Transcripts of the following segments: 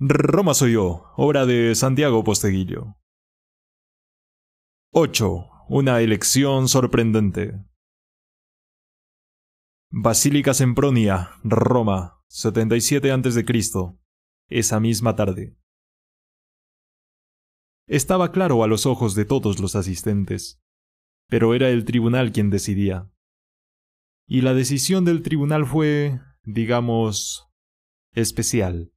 Roma soy yo, obra de Santiago Posteguillo. 8. Una elección sorprendente. Basílica Sempronia, Roma, 77 a.C. Esa misma tarde. Estaba claro a los ojos de todos los asistentes, pero era el tribunal quien decidía. Y la decisión del tribunal fue, digamos, especial.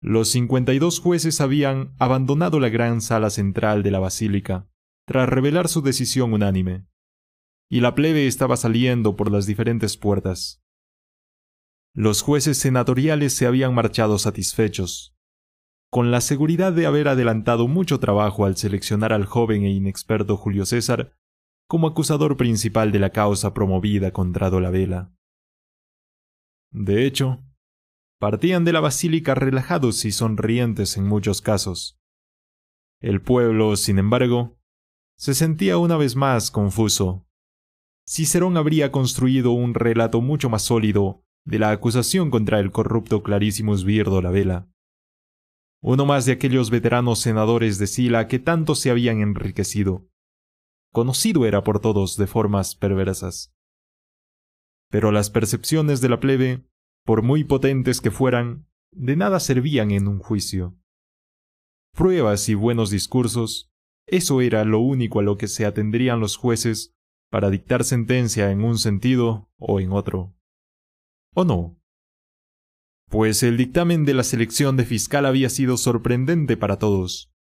Los 52 jueces habían abandonado la gran sala central de la basílica, tras revelar su decisión unánime, y la plebe estaba saliendo por las diferentes puertas. Los jueces senatoriales se habían marchado satisfechos, con la seguridad de haber adelantado mucho trabajo al seleccionar al joven e inexperto Julio César como acusador principal de la causa promovida contra Dolabella. De hecho, partían de la basílica relajados y sonrientes en muchos casos. El pueblo, sin embargo, se sentía una vez más confuso. Cicerón habría construido un relato mucho más sólido de la acusación contra el corrupto clarísimo Virdo la Vela. Uno más de aquellos veteranos senadores de Sila que tanto se habían enriquecido. Conocido era por todos de formas perversas. Pero las percepciones de la plebe por muy potentes que fueran, de nada servían en un juicio. Pruebas y buenos discursos, eso era lo único a lo que se atendrían los jueces para dictar sentencia en un sentido o en otro. ¿O no? Pues el dictamen de la selección de fiscal había sido sorprendente para todos.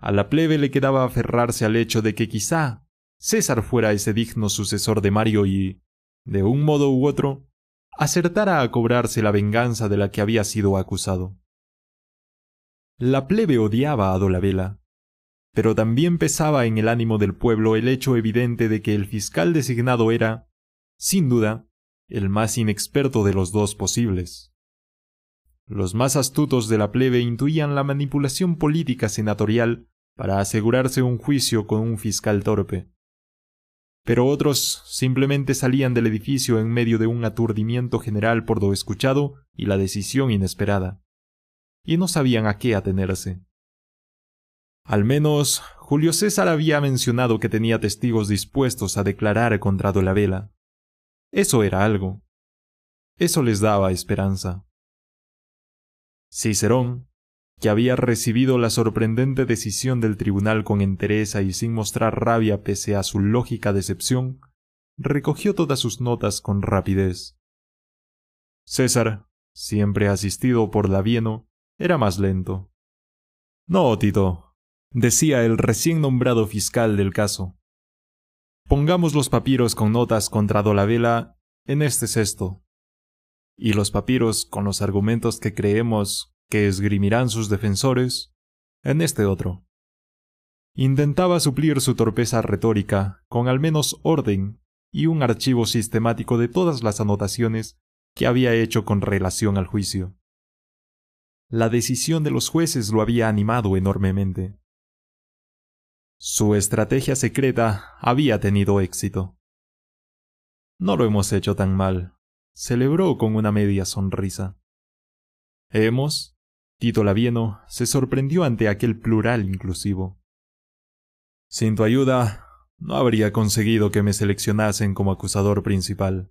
A la plebe le quedaba aferrarse al hecho de que quizá César fuera ese digno sucesor de Mario y, de un modo u otro, acertara a cobrarse la venganza de la que había sido acusado. La plebe odiaba a Dolabella, pero también pesaba en el ánimo del pueblo el hecho evidente de que el fiscal designado era, sin duda, el más inexperto de los dos posibles. Los más astutos de la plebe intuían la manipulación política senatorial para asegurarse un juicio con un fiscal torpe pero otros simplemente salían del edificio en medio de un aturdimiento general por lo escuchado y la decisión inesperada, y no sabían a qué atenerse. Al menos, Julio César había mencionado que tenía testigos dispuestos a declarar contra Dolabela. Eso era algo. Eso les daba esperanza. Cicerón, que había recibido la sorprendente decisión del tribunal con entereza y sin mostrar rabia pese a su lógica decepción, recogió todas sus notas con rapidez. César, siempre asistido por Lavieno, era más lento. No, Tito, decía el recién nombrado fiscal del caso. Pongamos los papiros con notas contra Dolavela en este cesto. Y los papiros con los argumentos que creemos que esgrimirán sus defensores, en este otro. Intentaba suplir su torpeza retórica con al menos orden y un archivo sistemático de todas las anotaciones que había hecho con relación al juicio. La decisión de los jueces lo había animado enormemente. Su estrategia secreta había tenido éxito. No lo hemos hecho tan mal, celebró con una media sonrisa. Hemos, Tito Labieno se sorprendió ante aquel plural inclusivo. Sin tu ayuda, no habría conseguido que me seleccionasen como acusador principal,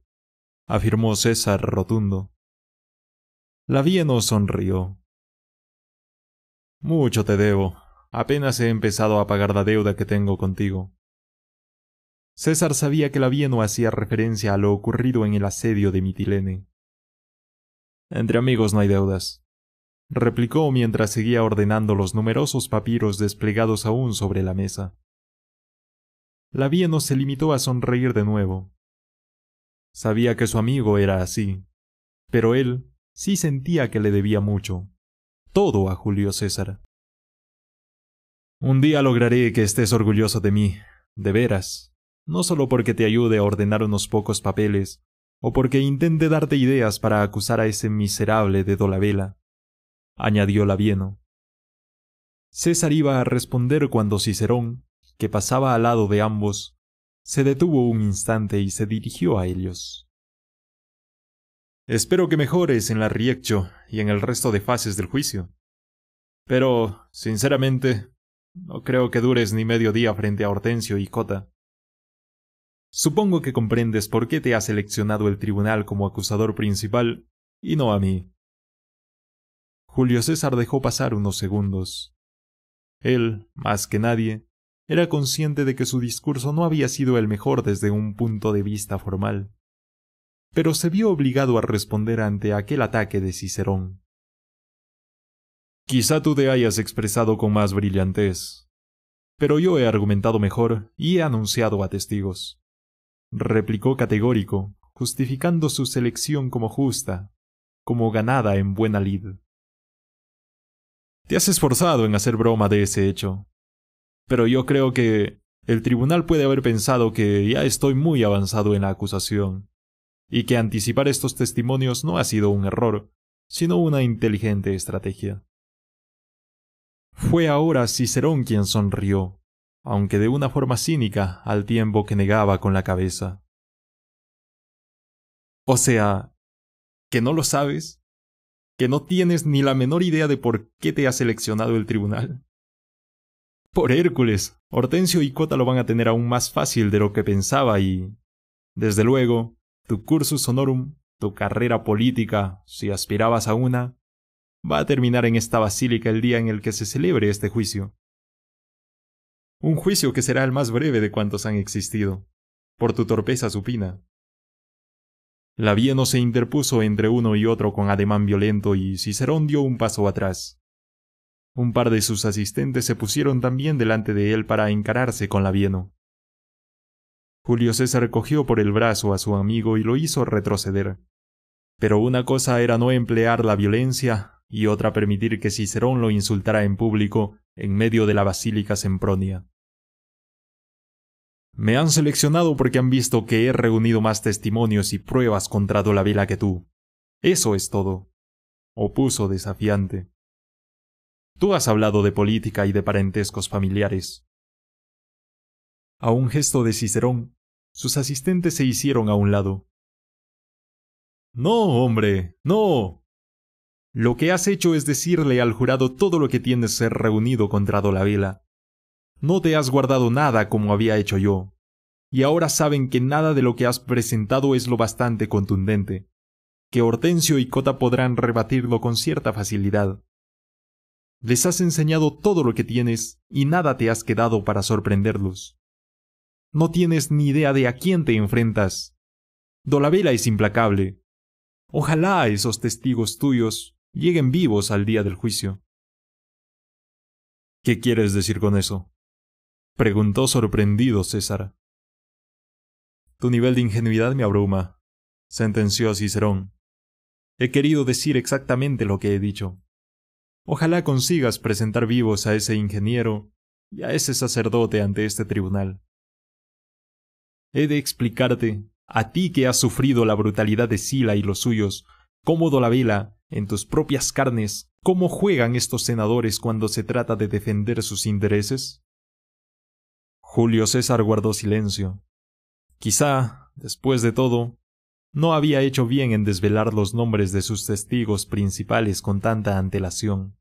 afirmó César rotundo. Labieno sonrió. Mucho te debo. Apenas he empezado a pagar la deuda que tengo contigo. César sabía que Labieno hacía referencia a lo ocurrido en el asedio de Mitilene. Entre amigos no hay deudas, replicó mientras seguía ordenando los numerosos papiros desplegados aún sobre la mesa. La no se limitó a sonreír de nuevo. Sabía que su amigo era así, pero él sí sentía que le debía mucho, todo a Julio César. Un día lograré que estés orgulloso de mí, de veras, no solo porque te ayude a ordenar unos pocos papeles, o porque intente darte ideas para acusar a ese miserable de Dolabela añadió Labieno. César iba a responder cuando Cicerón, que pasaba al lado de ambos, se detuvo un instante y se dirigió a ellos. Espero que mejores en la riecho y en el resto de fases del juicio. Pero, sinceramente, no creo que dures ni medio día frente a Hortensio y Cota. Supongo que comprendes por qué te ha seleccionado el tribunal como acusador principal y no a mí. Julio César dejó pasar unos segundos. Él, más que nadie, era consciente de que su discurso no había sido el mejor desde un punto de vista formal, pero se vio obligado a responder ante aquel ataque de Cicerón. Quizá tú te hayas expresado con más brillantez, pero yo he argumentado mejor y he anunciado a testigos. Replicó categórico, justificando su selección como justa, como ganada en buena lid. Te has esforzado en hacer broma de ese hecho. Pero yo creo que el tribunal puede haber pensado que ya estoy muy avanzado en la acusación, y que anticipar estos testimonios no ha sido un error, sino una inteligente estrategia. Fue ahora Cicerón quien sonrió, aunque de una forma cínica al tiempo que negaba con la cabeza. O sea, ¿que no lo sabes? que no tienes ni la menor idea de por qué te ha seleccionado el tribunal. Por Hércules, Hortensio y Cota lo van a tener aún más fácil de lo que pensaba y, desde luego, tu cursus honorum, tu carrera política, si aspirabas a una, va a terminar en esta basílica el día en el que se celebre este juicio. Un juicio que será el más breve de cuantos han existido, por tu torpeza supina. Labieno se interpuso entre uno y otro con ademán violento y Cicerón dio un paso atrás. Un par de sus asistentes se pusieron también delante de él para encararse con Labieno. Julio César cogió por el brazo a su amigo y lo hizo retroceder. Pero una cosa era no emplear la violencia y otra permitir que Cicerón lo insultara en público en medio de la basílica Sempronia. Me han seleccionado porque han visto que he reunido más testimonios y pruebas contra Dolabella que tú. Eso es todo. Opuso desafiante. Tú has hablado de política y de parentescos familiares. A un gesto de Cicerón, sus asistentes se hicieron a un lado. No, hombre, no. Lo que has hecho es decirle al jurado todo lo que tienes ser reunido contra Dolabella no te has guardado nada como había hecho yo, y ahora saben que nada de lo que has presentado es lo bastante contundente, que Hortensio y Cota podrán rebatirlo con cierta facilidad. Les has enseñado todo lo que tienes y nada te has quedado para sorprenderlos. No tienes ni idea de a quién te enfrentas. Dolabela es implacable. Ojalá esos testigos tuyos lleguen vivos al día del juicio. ¿Qué quieres decir con eso? Preguntó sorprendido César. Tu nivel de ingenuidad me abruma, sentenció Cicerón. He querido decir exactamente lo que he dicho. Ojalá consigas presentar vivos a ese ingeniero y a ese sacerdote ante este tribunal. He de explicarte, a ti que has sufrido la brutalidad de Sila y los suyos, do la vela, en tus propias carnes, cómo juegan estos senadores cuando se trata de defender sus intereses. Julio César guardó silencio. Quizá, después de todo, no había hecho bien en desvelar los nombres de sus testigos principales con tanta antelación.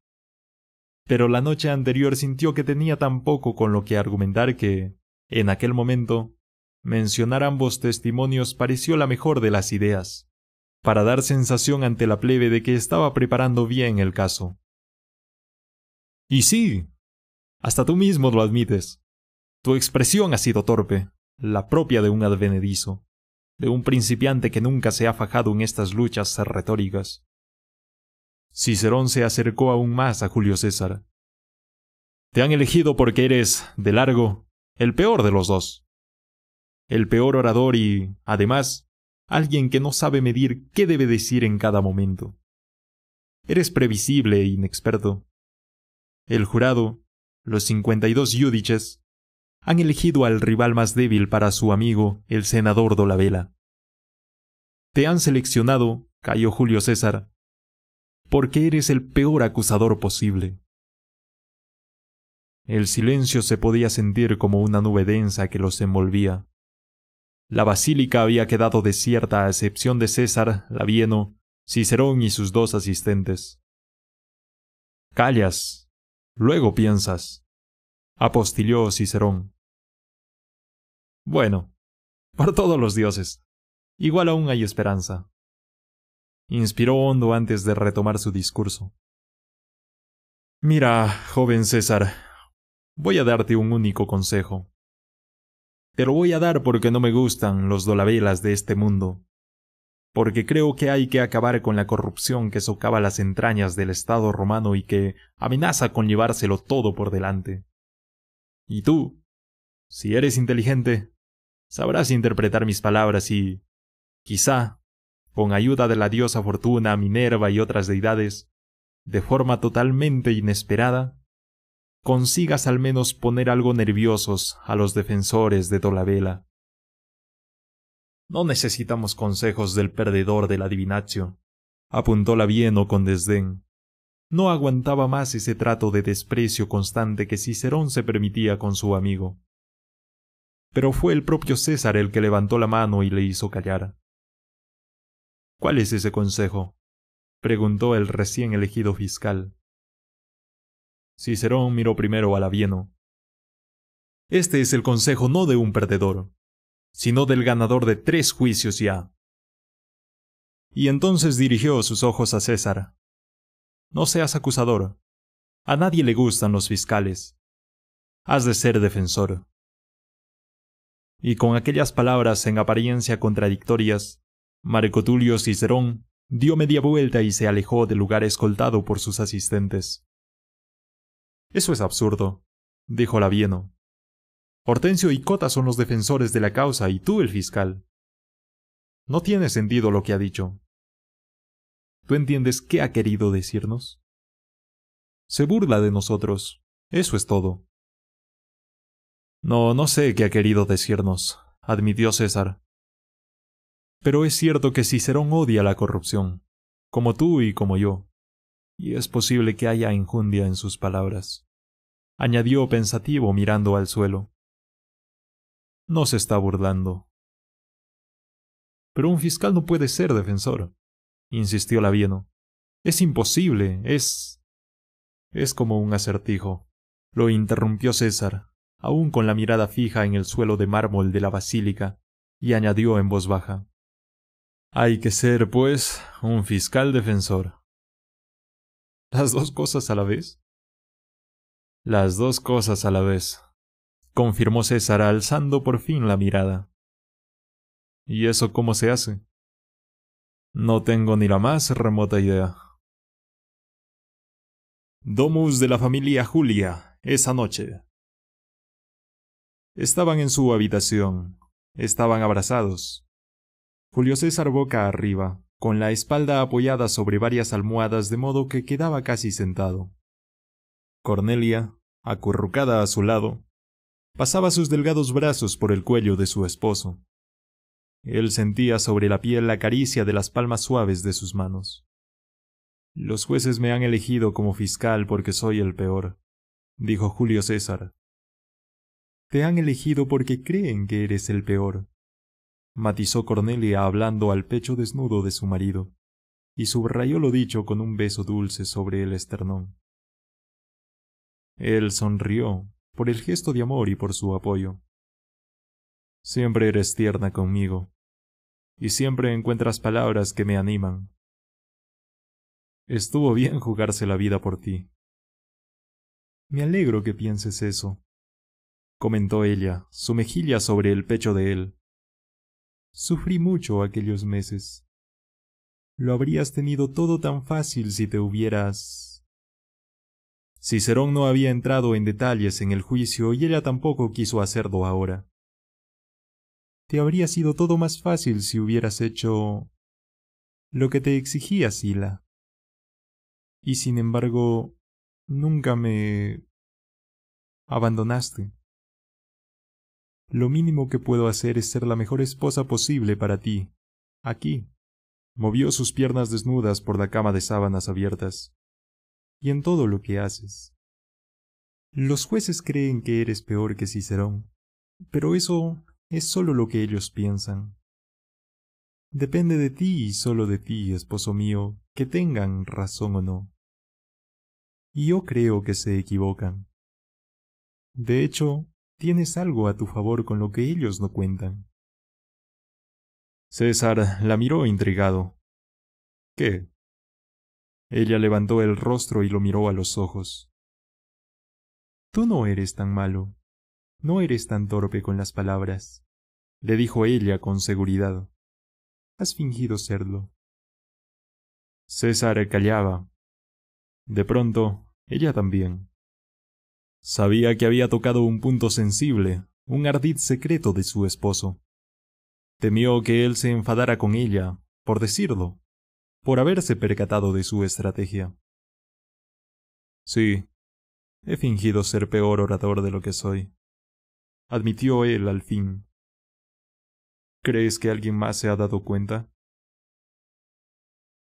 Pero la noche anterior sintió que tenía tan poco con lo que argumentar que, en aquel momento, mencionar ambos testimonios pareció la mejor de las ideas, para dar sensación ante la plebe de que estaba preparando bien el caso. Y sí, hasta tú mismo lo admites, tu expresión ha sido torpe, la propia de un advenedizo, de un principiante que nunca se ha fajado en estas luchas retóricas. Cicerón se acercó aún más a Julio César. Te han elegido porque eres, de largo, el peor de los dos. El peor orador y, además, alguien que no sabe medir qué debe decir en cada momento. Eres previsible e inexperto. El jurado, los dos yudiches, han elegido al rival más débil para su amigo, el senador Dolavela. Te han seleccionado, cayó Julio César, porque eres el peor acusador posible. El silencio se podía sentir como una nube densa que los envolvía. La basílica había quedado desierta a excepción de César, Lavieno, Cicerón y sus dos asistentes. Callas, luego piensas, apostilló Cicerón. Bueno, por todos los dioses. Igual aún hay esperanza. Inspiró hondo antes de retomar su discurso. Mira, joven César, voy a darte un único consejo. Te lo voy a dar porque no me gustan los dolabelas de este mundo, porque creo que hay que acabar con la corrupción que socava las entrañas del Estado romano y que amenaza con llevárselo todo por delante. Y tú, si eres inteligente, Sabrás interpretar mis palabras y, quizá, con ayuda de la diosa Fortuna, Minerva y otras deidades, de forma totalmente inesperada, consigas al menos poner algo nerviosos a los defensores de Dolabella. No necesitamos consejos del perdedor del la —apuntó apuntó Labieno con desdén. No aguantaba más ese trato de desprecio constante que Cicerón se permitía con su amigo pero fue el propio César el que levantó la mano y le hizo callar. ¿Cuál es ese consejo? preguntó el recién elegido fiscal. Cicerón miró primero al avieno. Este es el consejo no de un perdedor, sino del ganador de tres juicios ya. Y entonces dirigió sus ojos a César. No seas acusador. A nadie le gustan los fiscales. Has de ser defensor y con aquellas palabras en apariencia contradictorias, Marco Tulio Cicerón dio media vuelta y se alejó del lugar escoltado por sus asistentes. Eso es absurdo, dijo Labieno. Hortensio y Cota son los defensores de la causa y tú el fiscal. No tiene sentido lo que ha dicho. ¿Tú entiendes qué ha querido decirnos? Se burla de nosotros. Eso es todo. No, no sé qué ha querido decirnos, admitió César. Pero es cierto que Cicerón odia la corrupción, como tú y como yo, y es posible que haya injundia en sus palabras, añadió pensativo mirando al suelo. No se está burlando. Pero un fiscal no puede ser defensor, insistió Labieno. Es imposible, es... es como un acertijo, lo interrumpió César, aún con la mirada fija en el suelo de mármol de la basílica, y añadió en voz baja Hay que ser, pues, un fiscal defensor. ¿Las dos cosas a la vez? Las dos cosas a la vez, confirmó César alzando por fin la mirada. ¿Y eso cómo se hace? No tengo ni la más remota idea. Domus de la familia Julia, esa noche. Estaban en su habitación. Estaban abrazados. Julio César boca arriba, con la espalda apoyada sobre varias almohadas de modo que quedaba casi sentado. Cornelia, acurrucada a su lado, pasaba sus delgados brazos por el cuello de su esposo. Él sentía sobre la piel la caricia de las palmas suaves de sus manos. Los jueces me han elegido como fiscal porque soy el peor, dijo Julio César, te han elegido porque creen que eres el peor. Matizó Cornelia hablando al pecho desnudo de su marido, y subrayó lo dicho con un beso dulce sobre el esternón. Él sonrió, por el gesto de amor y por su apoyo. Siempre eres tierna conmigo, y siempre encuentras palabras que me animan. Estuvo bien jugarse la vida por ti. Me alegro que pienses eso, comentó ella, su mejilla sobre el pecho de él. Sufrí mucho aquellos meses. Lo habrías tenido todo tan fácil si te hubieras. Cicerón no había entrado en detalles en el juicio y ella tampoco quiso hacerlo ahora. Te habría sido todo más fácil si hubieras hecho lo que te exigía Sila. Y sin embargo, nunca me abandonaste. Lo mínimo que puedo hacer es ser la mejor esposa posible para ti. Aquí. Movió sus piernas desnudas por la cama de sábanas abiertas. Y en todo lo que haces. Los jueces creen que eres peor que Cicerón, pero eso es solo lo que ellos piensan. Depende de ti y solo de ti, esposo mío, que tengan razón o no. Y yo creo que se equivocan. De hecho, Tienes algo a tu favor con lo que ellos no cuentan. César la miró intrigado. ¿Qué? Ella levantó el rostro y lo miró a los ojos. Tú no eres tan malo. No eres tan torpe con las palabras, le dijo ella con seguridad. Has fingido serlo. César callaba. De pronto, ella también. Sabía que había tocado un punto sensible, un ardid secreto de su esposo. Temió que él se enfadara con ella, por decirlo, por haberse percatado de su estrategia. Sí, he fingido ser peor orador de lo que soy, admitió él al fin. ¿Crees que alguien más se ha dado cuenta?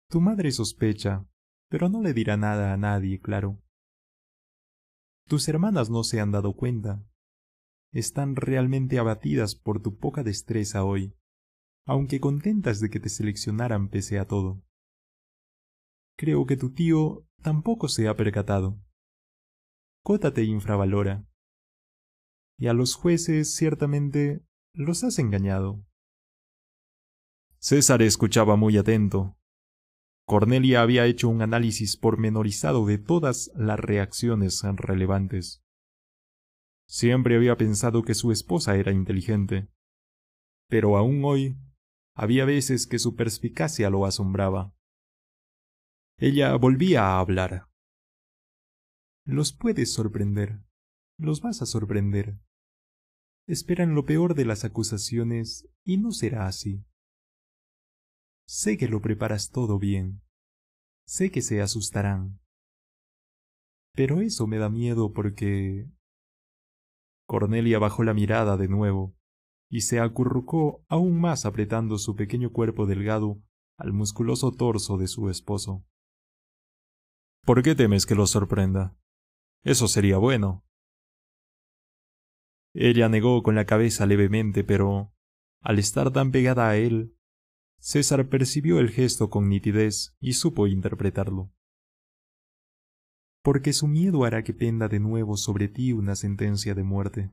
Tu madre sospecha, pero no le dirá nada a nadie, claro. Tus hermanas no se han dado cuenta. Están realmente abatidas por tu poca destreza hoy, aunque contentas de que te seleccionaran pese a todo. Creo que tu tío tampoco se ha percatado. Cota te infravalora. Y a los jueces ciertamente los has engañado. César escuchaba muy atento, Cornelia había hecho un análisis pormenorizado de todas las reacciones relevantes. Siempre había pensado que su esposa era inteligente, pero aún hoy había veces que su perspicacia lo asombraba. Ella volvía a hablar. Los puedes sorprender. Los vas a sorprender. Esperan lo peor de las acusaciones y no será así. Sé que lo preparas todo bien. Sé que se asustarán. Pero eso me da miedo porque... Cornelia bajó la mirada de nuevo y se acurrucó aún más apretando su pequeño cuerpo delgado al musculoso torso de su esposo. ¿Por qué temes que lo sorprenda? Eso sería bueno. Ella negó con la cabeza levemente, pero al estar tan pegada a él, César percibió el gesto con nitidez y supo interpretarlo. Porque su miedo hará que penda de nuevo sobre ti una sentencia de muerte.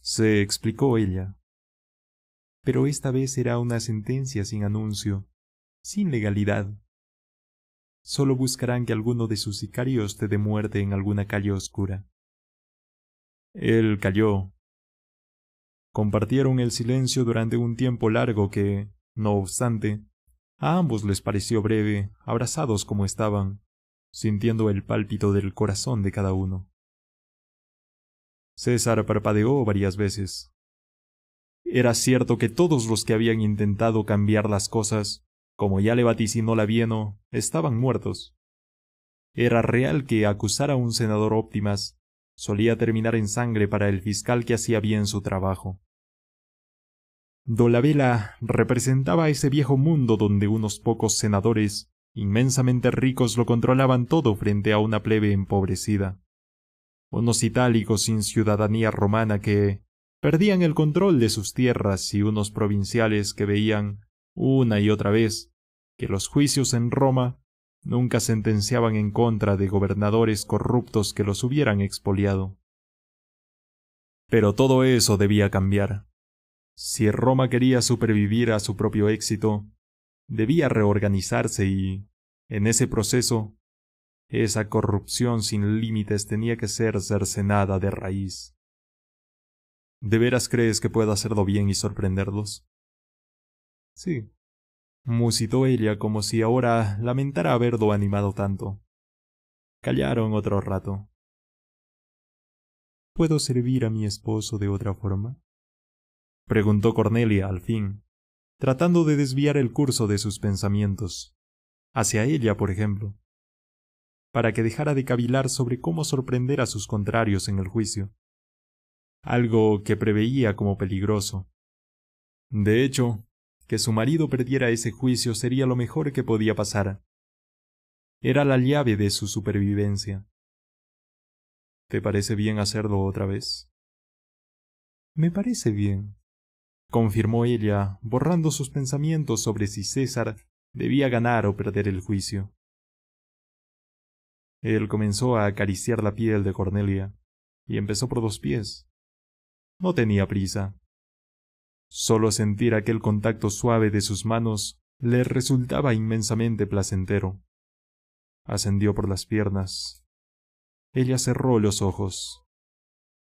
Se explicó ella. Pero esta vez será una sentencia sin anuncio, sin legalidad. Solo buscarán que alguno de sus sicarios te dé muerte en alguna calle oscura. Él calló. Compartieron el silencio durante un tiempo largo que, no obstante, a ambos les pareció breve, abrazados como estaban, sintiendo el pálpito del corazón de cada uno. César parpadeó varias veces. Era cierto que todos los que habían intentado cambiar las cosas, como ya le vaticinó la vieno estaban muertos. Era real que acusar a un senador óptimas solía terminar en sangre para el fiscal que hacía bien su trabajo. Dolabella representaba ese viejo mundo donde unos pocos senadores inmensamente ricos lo controlaban todo frente a una plebe empobrecida. Unos itálicos sin ciudadanía romana que perdían el control de sus tierras y unos provinciales que veían, una y otra vez, que los juicios en Roma nunca sentenciaban en contra de gobernadores corruptos que los hubieran expoliado. Pero todo eso debía cambiar. Si Roma quería supervivir a su propio éxito, debía reorganizarse y, en ese proceso, esa corrupción sin límites tenía que ser cercenada de raíz. ¿De veras crees que pueda hacerlo bien y sorprenderlos? Sí, musitó ella como si ahora lamentara haberlo animado tanto. Callaron otro rato. ¿Puedo servir a mi esposo de otra forma? preguntó Cornelia al fin, tratando de desviar el curso de sus pensamientos, hacia ella, por ejemplo, para que dejara de cavilar sobre cómo sorprender a sus contrarios en el juicio, algo que preveía como peligroso. De hecho, que su marido perdiera ese juicio sería lo mejor que podía pasar. Era la llave de su supervivencia. ¿Te parece bien hacerlo otra vez? Me parece bien, confirmó ella, borrando sus pensamientos sobre si César debía ganar o perder el juicio. Él comenzó a acariciar la piel de Cornelia, y empezó por dos pies. No tenía prisa. Solo sentir aquel contacto suave de sus manos le resultaba inmensamente placentero. Ascendió por las piernas. Ella cerró los ojos.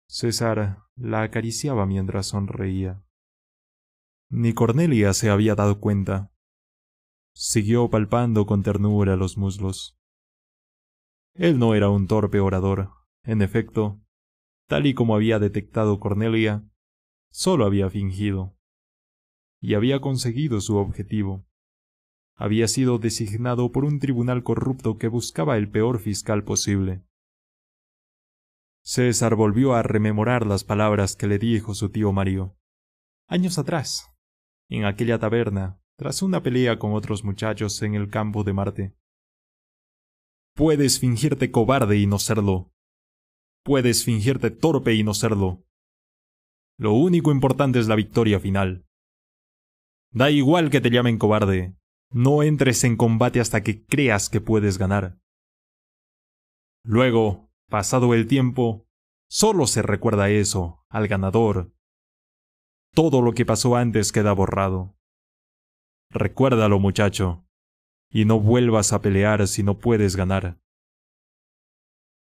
César la acariciaba mientras sonreía. Ni Cornelia se había dado cuenta. Siguió palpando con ternura los muslos. Él no era un torpe orador. En efecto, tal y como había detectado Cornelia, solo había fingido. Y había conseguido su objetivo. Había sido designado por un tribunal corrupto que buscaba el peor fiscal posible. César volvió a rememorar las palabras que le dijo su tío Mario. Años atrás, en aquella taberna, tras una pelea con otros muchachos en el campo de Marte. Puedes fingirte cobarde y no serlo. Puedes fingirte torpe y no serlo. Lo único importante es la victoria final. Da igual que te llamen cobarde. No entres en combate hasta que creas que puedes ganar. Luego, pasado el tiempo, solo se recuerda eso al ganador, todo lo que pasó antes queda borrado. Recuérdalo, muchacho, y no vuelvas a pelear si no puedes ganar.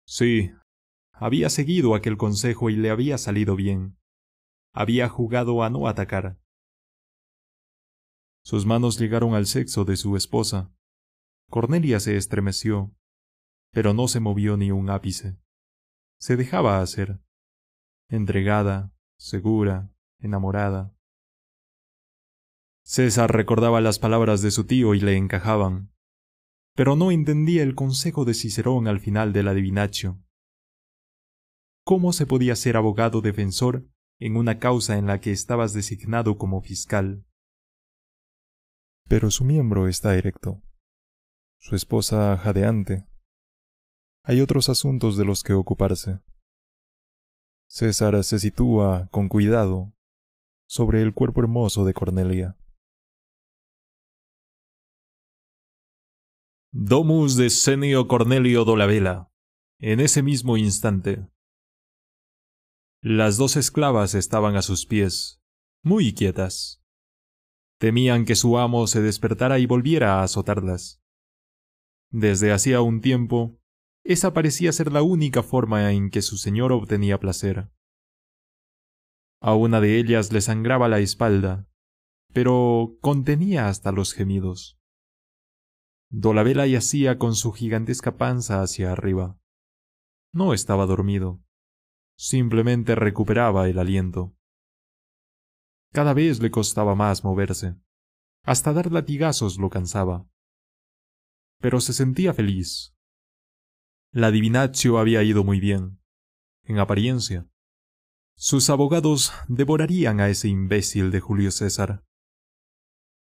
Sí, había seguido aquel consejo y le había salido bien. Había jugado a no atacar. Sus manos llegaron al sexo de su esposa. Cornelia se estremeció, pero no se movió ni un ápice. Se dejaba hacer. Entregada, segura, enamorada. César recordaba las palabras de su tío y le encajaban, pero no entendía el consejo de Cicerón al final del adivinacho ¿Cómo se podía ser abogado defensor en una causa en la que estabas designado como fiscal? Pero su miembro está erecto, su esposa jadeante. Hay otros asuntos de los que ocuparse. César se sitúa, con cuidado, sobre el cuerpo hermoso de Cornelia. Domus de Senio Cornelio Dolabella. En ese mismo instante. Las dos esclavas estaban a sus pies, muy quietas. Temían que su amo se despertara y volviera a azotarlas. Desde hacía un tiempo, esa parecía ser la única forma en que su señor obtenía placer. A una de ellas le sangraba la espalda, pero contenía hasta los gemidos. Dolabela yacía con su gigantesca panza hacia arriba. No estaba dormido. Simplemente recuperaba el aliento. Cada vez le costaba más moverse. Hasta dar latigazos lo cansaba. Pero se sentía feliz. La divinatio había ido muy bien, en apariencia. Sus abogados devorarían a ese imbécil de Julio César.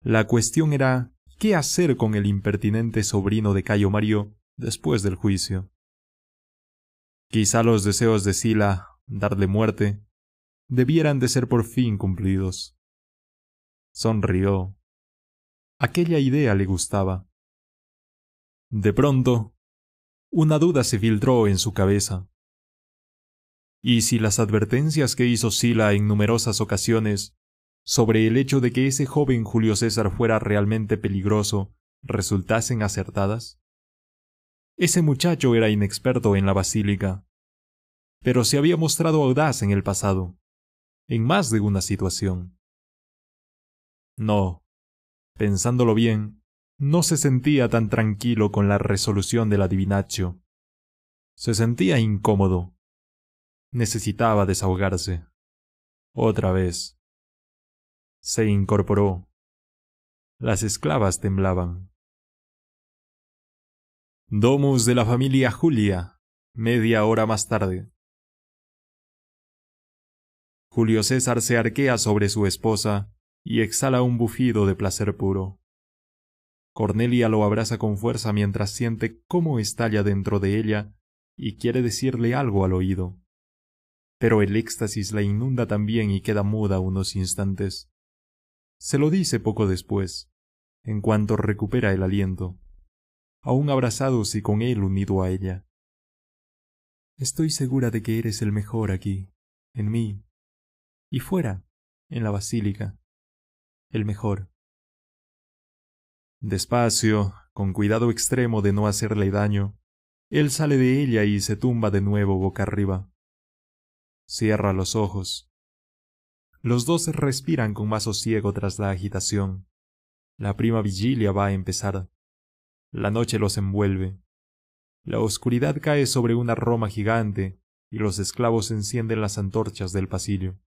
La cuestión era qué hacer con el impertinente sobrino de Cayo Mario después del juicio. Quizá los deseos de Sila, darle muerte, debieran de ser por fin cumplidos. Sonrió. Aquella idea le gustaba. De pronto, una duda se filtró en su cabeza y si las advertencias que hizo Sila en numerosas ocasiones sobre el hecho de que ese joven Julio César fuera realmente peligroso resultasen acertadas? Ese muchacho era inexperto en la basílica, pero se había mostrado audaz en el pasado, en más de una situación. No, pensándolo bien, no se sentía tan tranquilo con la resolución del adivinacho; Se sentía incómodo, Necesitaba desahogarse. Otra vez. Se incorporó. Las esclavas temblaban. Domus de la familia Julia, media hora más tarde. Julio César se arquea sobre su esposa y exhala un bufido de placer puro. Cornelia lo abraza con fuerza mientras siente cómo estalla dentro de ella y quiere decirle algo al oído pero el éxtasis la inunda también y queda muda unos instantes. Se lo dice poco después, en cuanto recupera el aliento, aún abrazados y con él unido a ella. Estoy segura de que eres el mejor aquí, en mí, y fuera, en la basílica, el mejor. Despacio, con cuidado extremo de no hacerle daño, él sale de ella y se tumba de nuevo boca arriba. Cierra los ojos. Los dos respiran con más sosiego tras la agitación. La prima vigilia va a empezar. La noche los envuelve. La oscuridad cae sobre una Roma gigante y los esclavos encienden las antorchas del pasillo.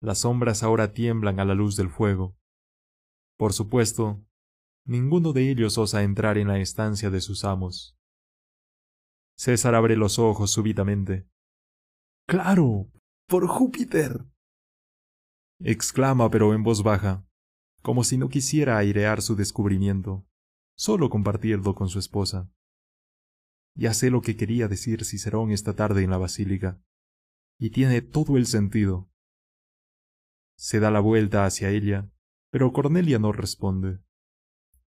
Las sombras ahora tiemblan a la luz del fuego. Por supuesto, ninguno de ellos osa entrar en la estancia de sus amos. César abre los ojos súbitamente. Claro, por Júpiter. exclama pero en voz baja, como si no quisiera airear su descubrimiento, solo compartirlo con su esposa. Ya sé lo que quería decir Cicerón esta tarde en la basílica, y tiene todo el sentido. Se da la vuelta hacia ella, pero Cornelia no responde.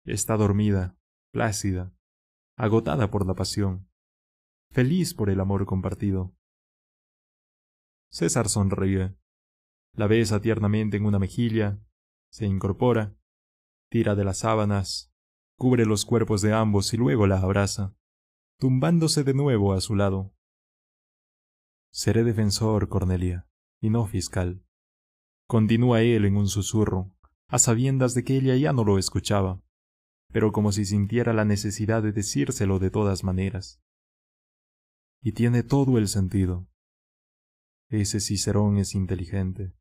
Está dormida, plácida, agotada por la pasión, feliz por el amor compartido. César sonríe. La besa tiernamente en una mejilla, se incorpora, tira de las sábanas, cubre los cuerpos de ambos y luego la abraza, tumbándose de nuevo a su lado. Seré defensor, Cornelia, y no fiscal. Continúa él en un susurro, a sabiendas de que ella ya no lo escuchaba, pero como si sintiera la necesidad de decírselo de todas maneras. Y tiene todo el sentido. Ese Cicerón es inteligente.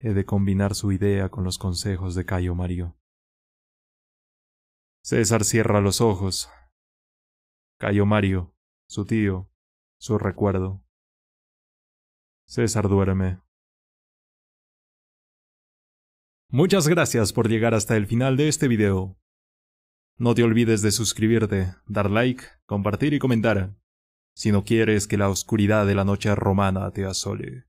He de combinar su idea con los consejos de Cayo Mario. César cierra los ojos. Cayo Mario, su tío, su recuerdo. César duerme. Muchas gracias por llegar hasta el final de este video. No te olvides de suscribirte, dar like, compartir y comentar si no quieres que la oscuridad de la noche romana te asole.